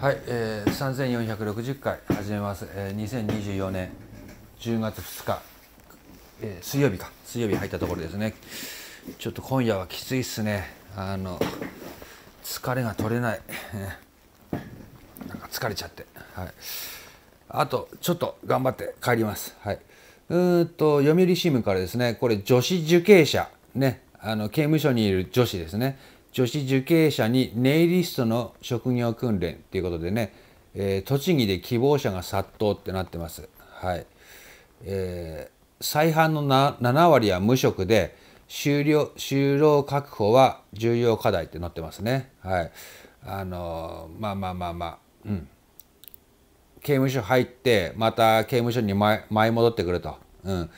はい、えー、3460回始めます、えー、2024年10月2日、えー、水曜日か水曜日入ったところですねちょっと今夜はきついっすねあの疲れが取れないなんか疲れちゃってはいあとちょっと頑張って帰りますはいうんと読売新聞からですねこれ女子受刑者ねあの刑務所にいる女子ですね女子受刑者にネイリストの職業訓練っていうことでね、えー、栃木で希望者が殺到ってなってます。はいえー、再犯の7割は無職で就労就労確保は重要課題ってなってますね。はい、あのー、まあまあまあまあ、うん、刑務所入ってまた刑務所に舞い戻ってくると、うん、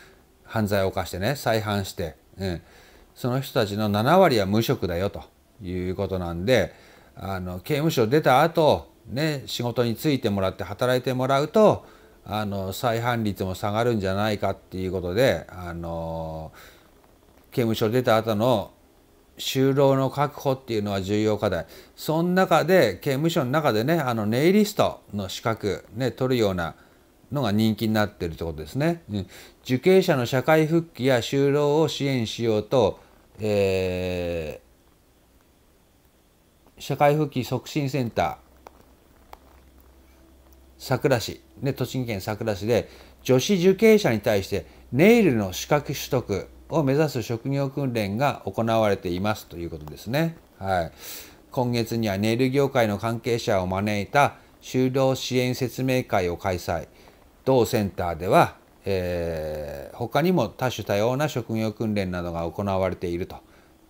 犯罪を犯してね再犯して、うん、その人たちの7割は無職だよと。いうことなんであの刑務所出た後ね仕事についてもらって働いてもらうとあの再犯率も下がるんじゃないかっていうことであの刑務所出た後の就労の確保っていうのは重要課題その中で刑務所の中でねあのネイリストの資格、ね、取るようなのが人気になってるってことですね、うん、受刑者の社会復帰や就労を支援しようと、え社会復帰促進センター桜市、ね、栃木県さくら市で女子受刑者に対してネイルの資格取得を目指す職業訓練が行われていますということですね。はい、今月にはネイル業界の関係者を招いた就労支援説明会を開催同センターでは、えー、他にも多種多様な職業訓練などが行われていると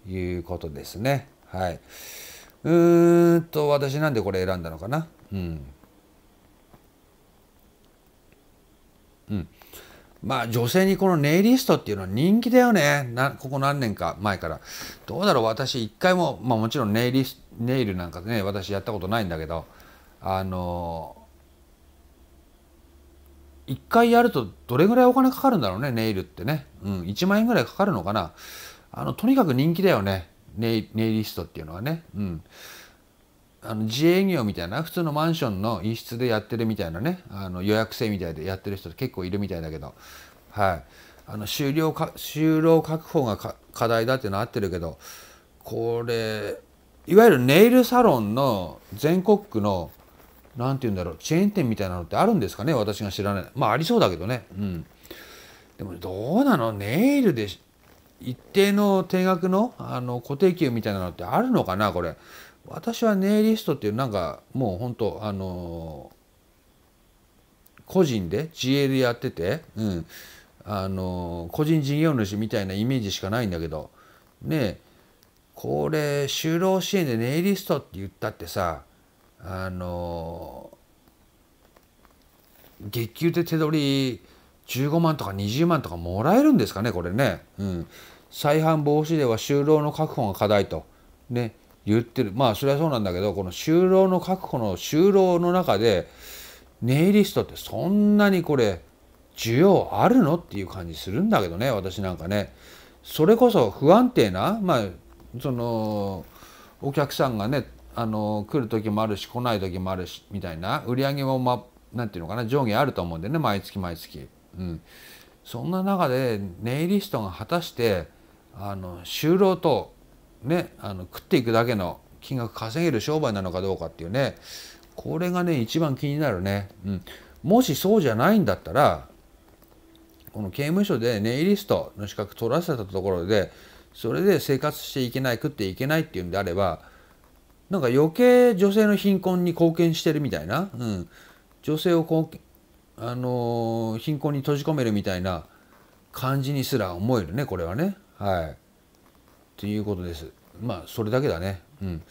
いうことですね。はいうーんと私なんでこれ選んだのかなうん、うん、まあ女性にこのネイリストっていうのは人気だよねなここ何年か前からどうだろう私一回も、まあ、もちろんネイリスネイルなんかね私やったことないんだけどあの一回やるとどれぐらいお金かかるんだろうねネイルってね、うん、1万円ぐらいかかるのかなあのとにかく人気だよねネイリストっていうのはね、うん、あの自営業みたいな普通のマンションの一室でやってるみたいなねあの予約制みたいでやってる人結構いるみたいだけど、はい、あの就了か就労確保が課題だっていうのは合ってるけどこれいわゆるネイルサロンの全国区の何て言うんだろうチェーン店みたいなのってあるんですかね私が知らないまあありそうだけどねうんでもどうなのネイルで一定の定額のあの固定給みたいなのってあるのかなこれ私はネイリストっていうなんかもう本当あのー、個人で GL やってて、うんあのー、個人事業主みたいなイメージしかないんだけどねこれ就労支援でネイリストって言ったってさあのー、月給で手取り15万とか20万とかもらえるんですかねこれね、うん、再犯防止では就労の確保が課題と、ね、言ってるまあそれはそうなんだけどこの就労の確保の就労の中でネイリストってそんなにこれ需要あるのっていう感じするんだけどね私なんかねそれこそ不安定なまあそのお客さんがねあの来る時もあるし来ない時もあるしみたいな売り上げもまあ何て言うのかな上下あると思うんでね毎月毎月。うん、そんな中でネイリストが果たしてあの就労と、ね、あの食っていくだけの金額稼げる商売なのかどうかっていうねこれがね一番気になるね、うん、もしそうじゃないんだったらこの刑務所でネイリストの資格取らせたところでそれで生活していけない食っていけないっていうんであればなんか余計女性の貧困に貢献してるみたいな、うん、女性をあの貧困に閉じ込めるみたいな感じにすら思えるねこれはね。はい、ということです。まあそれだけだね。うん、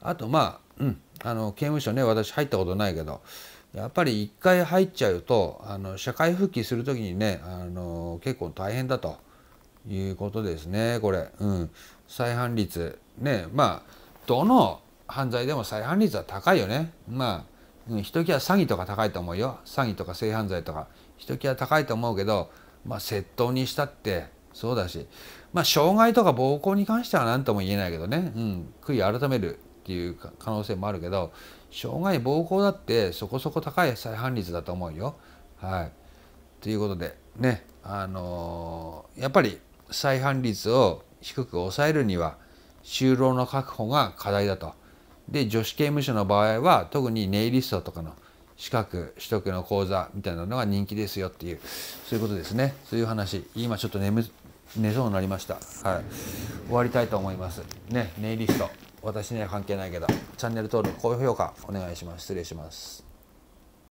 あとまあ,、うん、あの刑務所ね私入ったことないけどやっぱり一回入っちゃうとあの社会復帰する時にねあの結構大変だということですねこれ。うん、再犯率ねまあどの犯罪でも再犯率は高いよね。まあひときわ詐欺とか高いと思うよ詐欺とか性犯罪とかひときわ高いと思うけど、まあ、窃盗にしたってそうだし、まあ、障害とか暴行に関しては何とも言えないけどね、うん、悔い改めるっていう可能性もあるけど障害暴行だってそこそこ高い再犯率だと思うよ。はい、ということでねあのー、やっぱり再犯率を低く抑えるには就労の確保が課題だと。で女子刑務所の場合は特にネイリストとかの資格取得の講座みたいなのが人気ですよっていうそういうことですねそういう話今ちょっと眠寝そうになりましたはい終わりたいと思いますねネイリスト私には関係ないけどチャンネル登録高評価お願いします失礼します